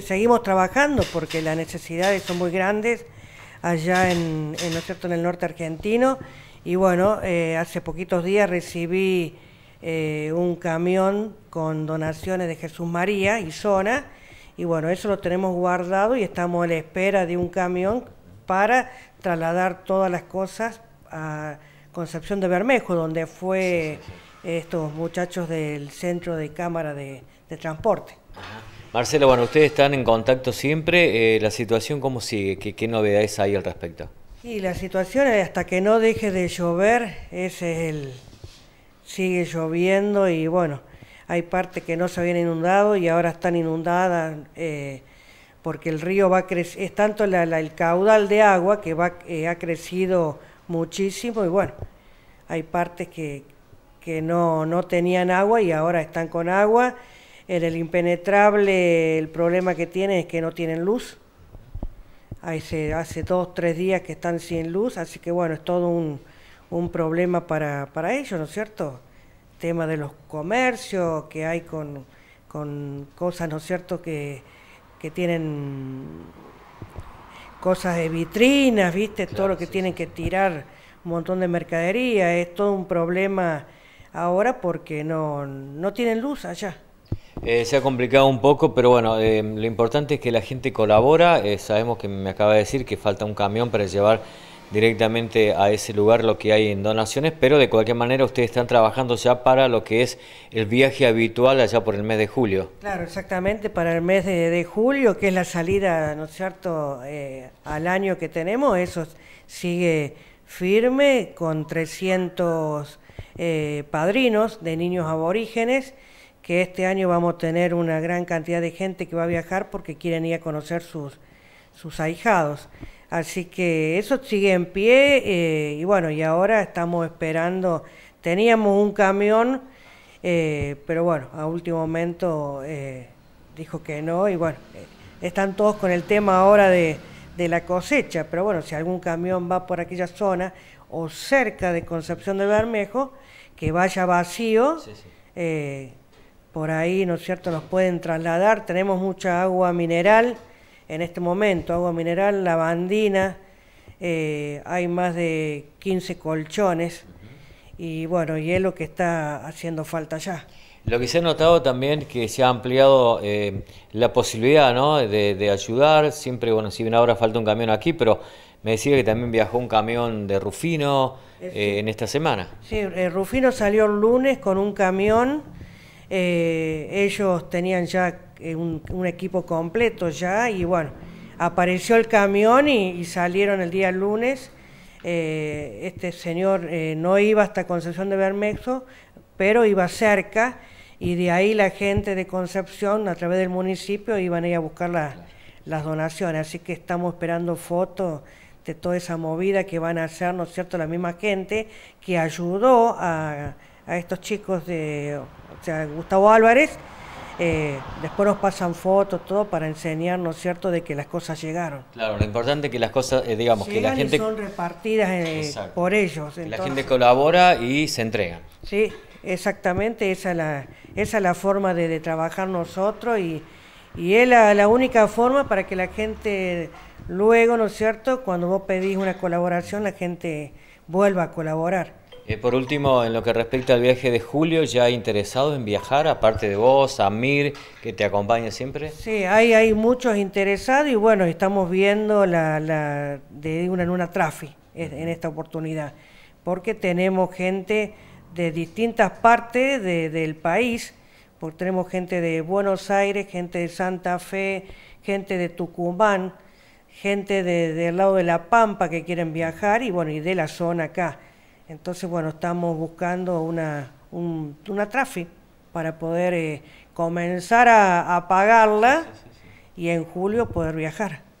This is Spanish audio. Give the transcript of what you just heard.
seguimos trabajando porque las necesidades son muy grandes allá en, en el norte argentino. Y bueno, eh, hace poquitos días recibí eh, un camión con donaciones de Jesús María y Zona. Y bueno, eso lo tenemos guardado y estamos a la espera de un camión para trasladar todas las cosas a Concepción de Bermejo, donde fue estos muchachos del centro de cámara de transporte. Marcelo, bueno, ustedes están en contacto siempre. Eh, ¿La situación cómo sigue? ¿Qué, novedades hay al respecto? Y la situación es hasta que no deje de llover, es el... Sigue lloviendo y bueno, hay partes que no se habían inundado y ahora están inundadas eh, porque el río va a crecer, es tanto el caudal de agua que va, eh, ha crecido muchísimo y bueno, hay partes que, que no, no tenían agua y ahora están con agua en el impenetrable el problema que tienen es que no tienen luz. Hace, hace dos, tres días que están sin luz, así que bueno, es todo un, problema para, para ellos, ¿no es cierto? Tema de los comercios que hay con, cosas, ¿no es cierto?, que, que tienen cosas de vitrinas, ¿viste? todo lo que tienen que tirar, un montón de mercadería, es todo un problema ahora porque no, no tienen luz allá. Eh, se ha complicado un poco, pero bueno, eh, lo importante es que la gente colabora. Eh, sabemos que me acaba de decir que falta un camión para llevar directamente a ese lugar lo que hay en donaciones, pero de cualquier manera ustedes están trabajando ya para lo que es el viaje habitual allá por el mes de julio. Claro, exactamente, para el mes de, de julio, que es la salida, ¿no es cierto?, al año que tenemos, eso sigue firme con 300 padrinos de niños aborígenes que este año vamos a tener una gran cantidad de gente que va a viajar porque quieren ir a conocer sus, sus ahijados. Así que eso sigue en pie eh, y bueno, y ahora estamos esperando, teníamos un camión, eh, pero bueno, a último momento eh, dijo que no y bueno, están todos con el tema ahora de, de la cosecha, pero bueno, si algún camión va por aquella zona o cerca de Concepción de Bermejo, que vaya vacío. Sí, por ahí, ¿no es cierto?, nos pueden trasladar. Tenemos mucha agua mineral en este momento, agua mineral, lavandina, eh, hay más de 15 colchones y bueno, y es lo que está haciendo falta ya. Lo que se ha notado también que se ha ampliado eh, la posibilidad ¿no? de, ayudar, siempre, bueno, si bien ahora falta un camión aquí, pero me decía que también viajó un camión de Rufino eh, en esta semana. Sí, Rufino salió el lunes con un camión eh, ellos tenían ya eh, un, equipo completo ya y bueno, apareció el camión y, salieron el día lunes. Eh, este señor no iba hasta Concepción de Bermejo, pero iba cerca y de ahí la gente de Concepción a través del municipio iban a ir a buscar las donaciones. Así que estamos esperando fotos de toda esa movida que van a hacer, ¿no es cierto?, la misma gente que ayudó a a estos chicos de o sea, Gustavo Álvarez. Eh, después nos pasan fotos, todo para enseñarnos, cierto?, de que las cosas llegaron. Claro, lo importante es que las cosas, eh, digamos, que la gente. son repartidas eh, por ellos. La gente colabora y se entrega. Sí, exactamente, esa es la, esa la forma de, trabajar nosotros y, y es la, única forma para que la gente, luego, ¿no es cierto?, cuando vos pedís una colaboración, la gente vuelva a colaborar. Eh, por último, en lo que respecta al viaje de Julio, ¿ya interesado en viajar, aparte de vos, Amir, que te acompaña siempre? Sí, hay, hay muchos interesados y bueno, estamos viendo la, de una en una trafi en esta oportunidad, porque tenemos gente de distintas partes del país, porque tenemos gente de Buenos Aires, gente de Santa Fe, gente de Tucumán, gente de, del lado de La Pampa que quieren viajar y bueno, y de la zona acá. Entonces, bueno, estamos buscando una, un, una trafi para poder eh, comenzar a, pagarla y en julio poder viajar.